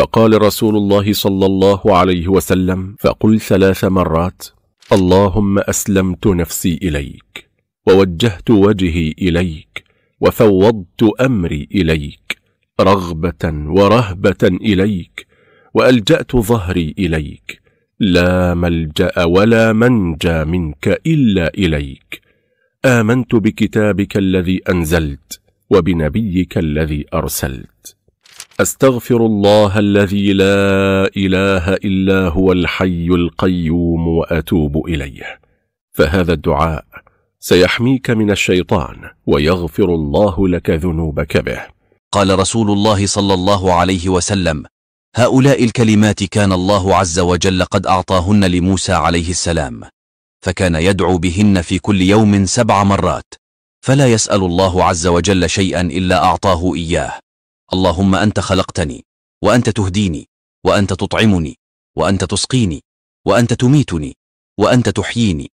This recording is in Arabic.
فقال رسول الله صلى الله عليه وسلم فقل ثلاث مرات اللهم أسلمت نفسي إليك ووجهت وجهي إليك وفوضت أمري إليك رغبة ورهبة إليك وألجأت ظهري إليك لا ملجأ ولا منجى منك إلا إليك آمنت بكتابك الذي أنزلت وبنبيك الذي أرسلت أستغفر الله الذي لا إله إلا هو الحي القيوم وأتوب إليه فهذا الدعاء سيحميك من الشيطان ويغفر الله لك ذنوبك به قال رسول الله صلى الله عليه وسلم هؤلاء الكلمات كان الله عز وجل قد أعطاهن لموسى عليه السلام فكان يدعو بهن في كل يوم سبع مرات فلا يسأل الله عز وجل شيئا إلا أعطاه إياه اللهم أنت خلقتني وأنت تهديني وأنت تطعمني وأنت تسقيني وأنت تميتني وأنت تحييني